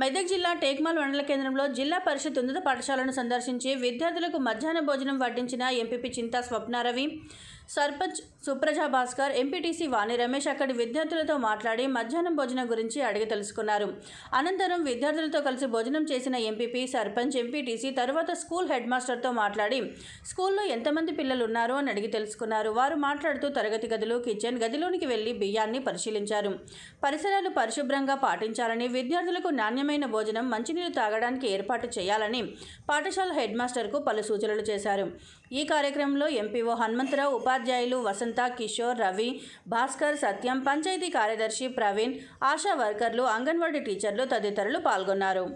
మెదక్ జిల్లా టేక్మాల్ మండల కేంద్రంలో జిల్లా పరిషత్ ఉన్నత పాఠశాలను సందర్శించి విద్యార్థులకు మధ్యాహ్న భోజనం వడ్డించిన ఎంపీపీ చింతా స్వప్నారవి సర్పంచ్ సుప్రజా భాస్కర్ ఎంపీటీసీ వాణి రమేష్ అక్కడి విద్యార్థులతో మాట్లాడి మధ్యాహ్నం భోజనం గురించి అడిగి తెలుసుకున్నారు అనంతరం విద్యార్థులతో కలిసి భోజనం చేసిన ఎంపీపీ సర్పంచ్ ఎంపీటీసీ తర్వాత స్కూల్ హెడ్ మాస్టర్తో మాట్లాడి స్కూల్లో ఎంతమంది పిల్లలు ఉన్నారో అని అడిగి తెలుసుకున్నారు వారు మాట్లాడుతూ తరగతి గదులు కిచెన్ గదిలోనికి వెళ్లి బియ్యాన్ని పరిశీలించారు పరిసరాలు పరిశుభ్రంగా పాటించాలని విద్యార్థులకు నాణ్యమైన భోజనం మంచినీరు తాగడానికి ఏర్పాటు చేయాలని పాఠశాల హెడ్ మాస్టర్కు పలు సూచనలు చేశారు ఈ కార్యక్రమంలో ఎంపీఓ హనుమంతరావు ఉపాధి ఉపాధ్యాయులు వసంత కిషోర్ రవి భాస్కర్ సత్యం పంచాయతీ కార్యదర్శి ప్రవీణ్ ఆశా వర్కర్లు అంగన్వాడీ టీచర్లు తదితరులు పాల్గొన్నారు